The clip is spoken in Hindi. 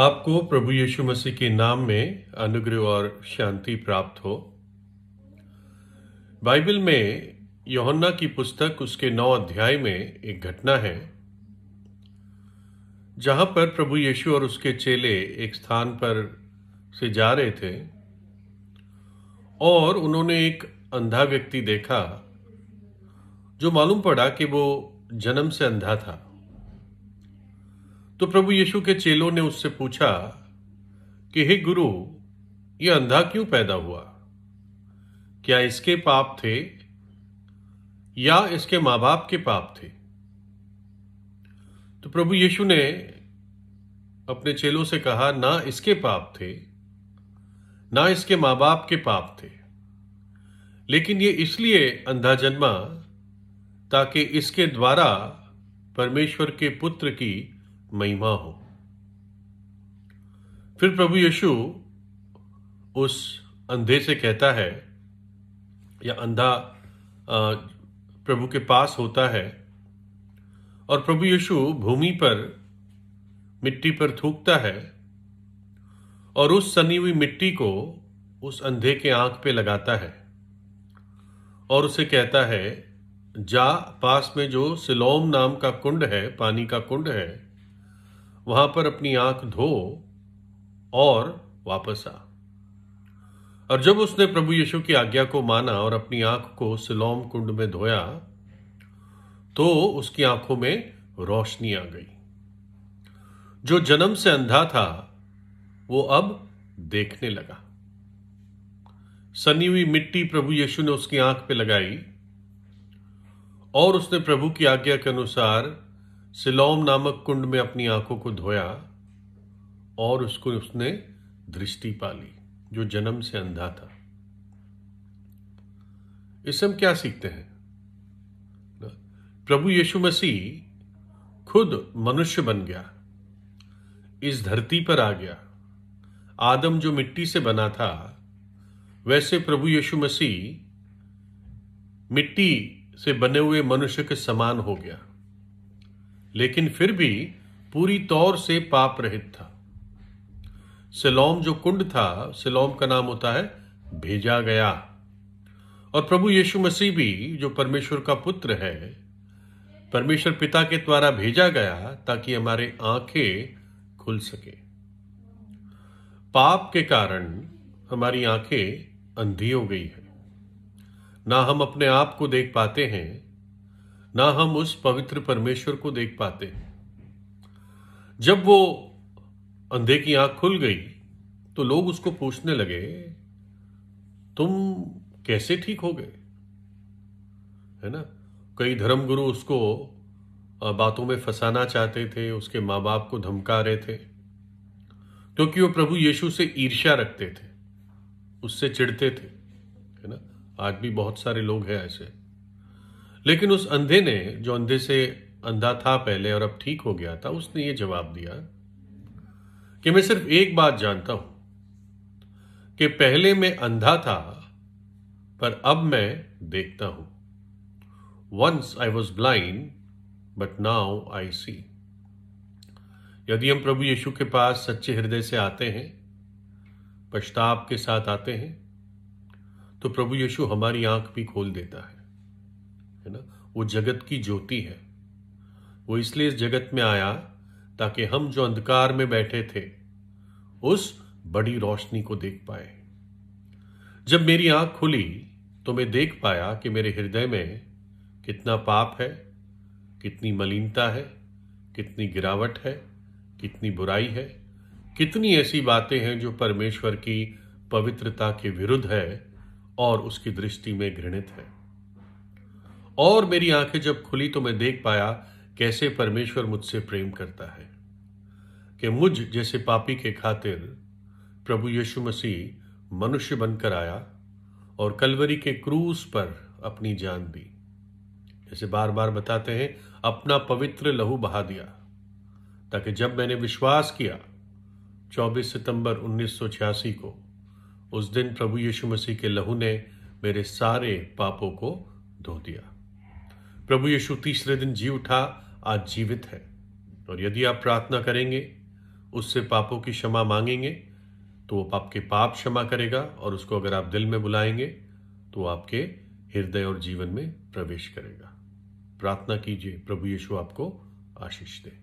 आपको प्रभु यीशु मसीह के नाम में अनुग्रह और शांति प्राप्त हो बाइबल में योहन्ना की पुस्तक उसके नौ अध्याय में एक घटना है जहां पर प्रभु यीशु और उसके चेले एक स्थान पर से जा रहे थे और उन्होंने एक अंधा व्यक्ति देखा जो मालूम पड़ा कि वो जन्म से अंधा था तो प्रभु यीशु के चेलों ने उससे पूछा कि हे गुरु यह अंधा क्यों पैदा हुआ क्या इसके पाप थे या इसके मां बाप के पाप थे तो प्रभु यीशु ने अपने चेलों से कहा ना इसके पाप थे ना इसके मां बाप के पाप थे लेकिन ये इसलिए अंधा जन्मा ताकि इसके द्वारा परमेश्वर के पुत्र की महिमा हो फिर प्रभु यीशु उस अंधे से कहता है या अंधा प्रभु के पास होता है और प्रभु यीशु भूमि पर मिट्टी पर थूकता है और उस सनी हुई मिट्टी को उस अंधे के आंख पे लगाता है और उसे कहता है जा पास में जो सिलोम नाम का कुंड है पानी का कुंड है वहां पर अपनी आंख धो और वापस आ और जब उसने प्रभु यीशु की आज्ञा को माना और अपनी आंख को सिलोम कुंड में धोया तो उसकी आंखों में रोशनी आ गई जो जन्म से अंधा था वो अब देखने लगा सनी हुई मिट्टी प्रभु यीशु ने उसकी आंख पे लगाई और उसने प्रभु की आज्ञा के अनुसार सिलोम नामक कुंड में अपनी आंखों को धोया और उसको उसने दृष्टि पाली जो जन्म से अंधा था इससे हम क्या सीखते हैं प्रभु यीशु मसीह खुद मनुष्य बन गया इस धरती पर आ गया आदम जो मिट्टी से बना था वैसे प्रभु यीशु मसीह मिट्टी से बने हुए मनुष्य के समान हो गया लेकिन फिर भी पूरी तौर से पाप रहित था सिलोम जो कुंड था सिलोम का नाम होता है भेजा गया और प्रभु यीशु मसीह भी जो परमेश्वर का पुत्र है परमेश्वर पिता के द्वारा भेजा गया ताकि हमारे आंखें खुल सके पाप के कारण हमारी आंखें अंधी हो गई है ना हम अपने आप को देख पाते हैं ना हम उस पवित्र परमेश्वर को देख पाते जब वो अंधे की आंख खुल गई तो लोग उसको पूछने लगे तुम कैसे ठीक हो गए है ना कई धर्मगुरु उसको बातों में फंसाना चाहते थे उसके माँ बाप को धमका रहे थे क्योंकि वो प्रभु यीशु से ईर्ष्या रखते थे उससे चिढ़ते थे है ना आज भी बहुत सारे लोग हैं ऐसे लेकिन उस अंधे ने जो अंधे से अंधा था पहले और अब ठीक हो गया था उसने ये जवाब दिया कि मैं सिर्फ एक बात जानता हूं कि पहले मैं अंधा था पर अब मैं देखता हूं once I was blind but now I see यदि हम प्रभु यीशु के पास सच्चे हृदय से आते हैं पश्चाताप के साथ आते हैं तो प्रभु यीशु हमारी आंख भी खोल देता है है ना वो जगत की ज्योति है वो इसलिए इस जगत में आया ताकि हम जो अंधकार में बैठे थे उस बड़ी रोशनी को देख पाए जब मेरी आंख खुली तो मैं देख पाया कि मेरे हृदय में कितना पाप है कितनी मलिनता है कितनी गिरावट है कितनी बुराई है कितनी ऐसी बातें हैं जो परमेश्वर की पवित्रता के विरुद्ध है और उसकी दृष्टि में घृणित है और मेरी आंखें जब खुली तो मैं देख पाया कैसे परमेश्वर मुझसे प्रेम करता है कि मुझ जैसे पापी के खातिर प्रभु यीशु मसीह मनुष्य बनकर आया और कलवरी के क्रूस पर अपनी जान दी जैसे बार बार बताते हैं अपना पवित्र लहू बहा दिया ताकि जब मैंने विश्वास किया 24 सितंबर उन्नीस को उस दिन प्रभु यीशु मसीह के लहू ने मेरे सारे पापों को धो दिया प्रभु यीशु तीसरे दिन जी उठा आज जीवित है और यदि आप प्रार्थना करेंगे उससे पापों की क्षमा मांगेंगे तो वो आपके पाप क्षमा करेगा और उसको अगर आप दिल में बुलाएंगे तो आपके हृदय और जीवन में प्रवेश करेगा प्रार्थना कीजिए प्रभु यीशु आपको आशीष दे